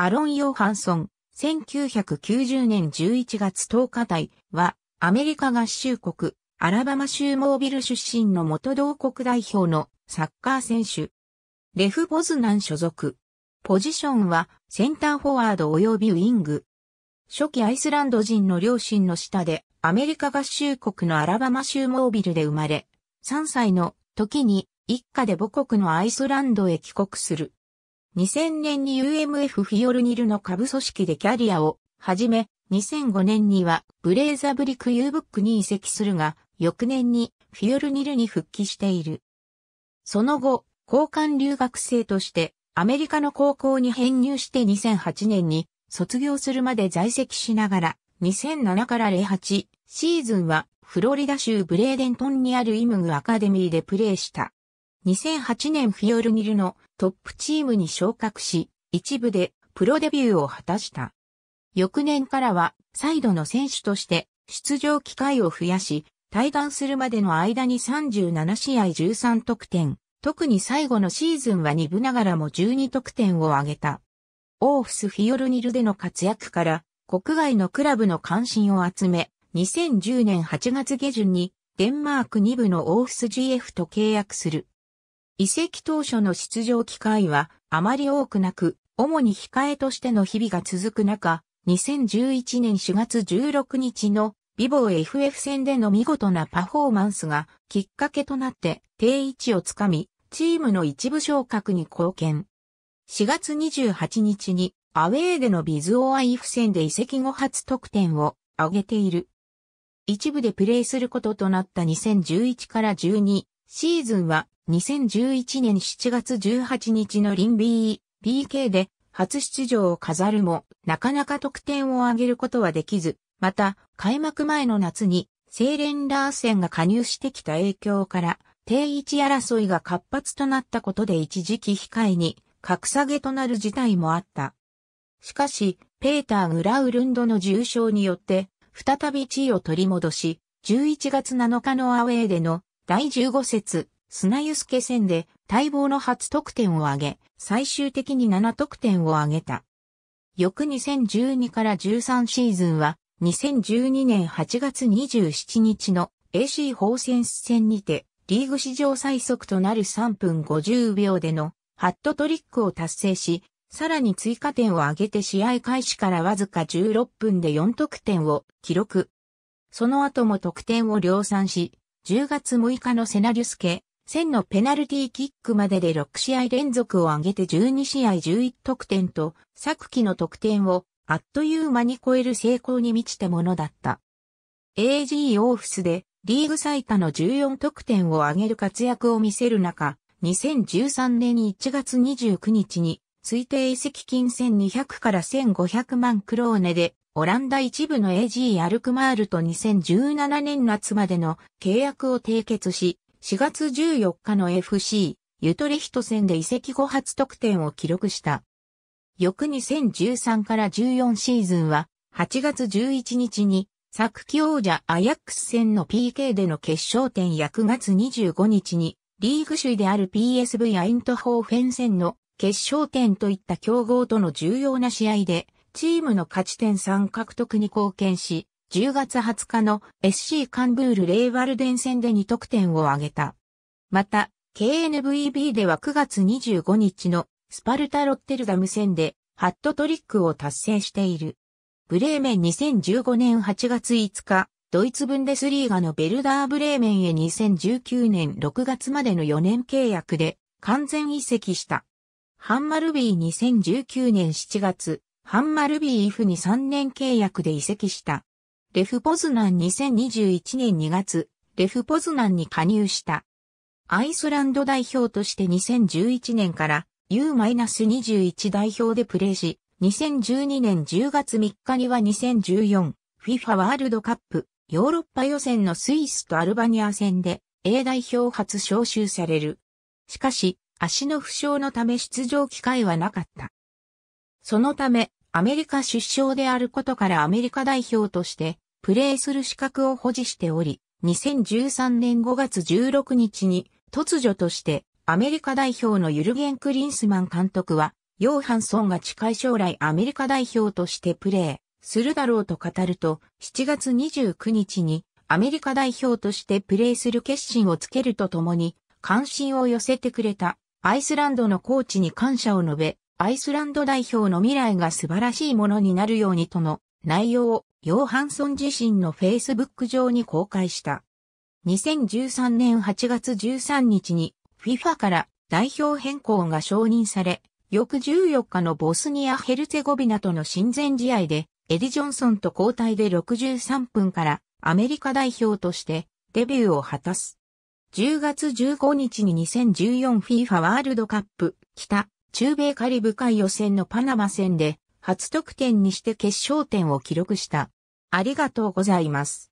アロン・ヨーハンソン、1990年11月10日台は、アメリカ合衆国、アラバマ州モービル出身の元同国代表のサッカー選手。レフ・ボズナン所属。ポジションはセンターフォワード及びウィング。初期アイスランド人の両親の下でアメリカ合衆国のアラバマ州モービルで生まれ、3歳の時に一家で母国のアイスランドへ帰国する。2000年に UMF フィオルニルの下部組織でキャリアを始め、2005年にはブレーザブリック U ブックに移籍するが、翌年にフィオルニルに復帰している。その後、交換留学生としてアメリカの高校に編入して2008年に卒業するまで在籍しながら、2007から08シーズンはフロリダ州ブレーデントンにあるイムグアカデミーでプレーした。2008年フィオルニルのトップチームに昇格し、一部でプロデビューを果たした。翌年からは、サイドの選手として出場機会を増やし、対談するまでの間に37試合13得点、特に最後のシーズンは2部ながらも12得点を挙げた。オーフスフィオルニルでの活躍から国外のクラブの関心を集め、2010年8月下旬にデンマーク2部のオーフス GF と契約する。移籍当初の出場機会はあまり多くなく、主に控えとしての日々が続く中、2011年4月16日のビボー FF 戦での見事なパフォーマンスがきっかけとなって定位置をつかみ、チームの一部昇格に貢献。4月28日にアウェーでのビズオアイフ戦で移籍後初得点を挙げている。一部でプレーすることとなった2011から12シーズンは2011年7月18日のリンビー PK で初出場を飾るも、なかなか得点を上げることはできず、また、開幕前の夏に、セーレン・ラーセンが加入してきた影響から、定位置争いが活発となったことで一時期控えに、格下げとなる事態もあった。しかし、ペーター・グラウルンドの重傷によって、再び地位を取り戻し、11月7日のアウェーでの第15節砂湯助戦で待望の初得点を挙げ、最終的に7得点を挙げた。翌2012から13シーズンは、2012年8月27日の AC 放戦戦にて、リーグ史上最速となる3分50秒でのハットトリックを達成し、さらに追加点を挙げて試合開始からわずか16分で4得点を記録。その後も得点を量産し、10月6日のセナリュスケ1000のペナルティーキックまでで6試合連続を上げて12試合11得点と、昨季の得点をあっという間に超える成功に満ちたものだった。AG オーフスでリーグ最多の14得点を上げる活躍を見せる中、2013年1月29日に推定移籍金1200から1500万クローネでオランダ一部の AG アルクマールと2017年夏までの契約を締結し、4月14日の FC、ユトレヒト戦で移籍後初得点を記録した。翌2013から14シーズンは、8月11日に、昨季王者アヤックス戦の PK での決勝点約月25日に、リーグ首位である PSV アイントホーフェン戦の決勝点といった競合との重要な試合で、チームの勝ち点3獲得に貢献し、10月20日の SC カンブールレイワルデン戦で2得点を挙げた。また、KNVB では9月25日のスパルタ・ロッテルダム戦でハットトリックを達成している。ブレーメン2015年8月5日、ドイツブンデスリーガのベルダーブレーメンへ2019年6月までの4年契約で完全移籍した。ハンマルビー2019年7月、ハンマルビーイフに3年契約で移籍した。レフポズナン2021年2月、レフポズナンに加入した。アイスランド代表として2011年から U-21 代表でプレーし、2012年10月3日には 2014FIFA ワールドカップヨーロッパ予選のスイスとアルバニア戦で A 代表初招集される。しかし、足の負傷のため出場機会はなかった。そのため、アメリカ出生であることからアメリカ代表としてプレーする資格を保持しており、2013年5月16日に突如としてアメリカ代表のユルゲン・クリンスマン監督は、ヨーハンソンが近い将来アメリカ代表としてプレーするだろうと語ると、7月29日にアメリカ代表としてプレーする決心をつけるとともに、関心を寄せてくれたアイスランドのコーチに感謝を述べ、アイスランド代表の未来が素晴らしいものになるようにとの内容をヨーハンソン自身のフェイスブック上に公開した。2013年8月13日に FIFA から代表変更が承認され、翌14日のボスニア・ヘルツェゴビナとの親善試合で、エディ・ジョンソンと交代で63分からアメリカ代表としてデビューを果たす。10月15日に 2014FIFA ワールドカップ北中米カリブ海予選のパナマ戦で初得点にして決勝点を記録した。ありがとうございます。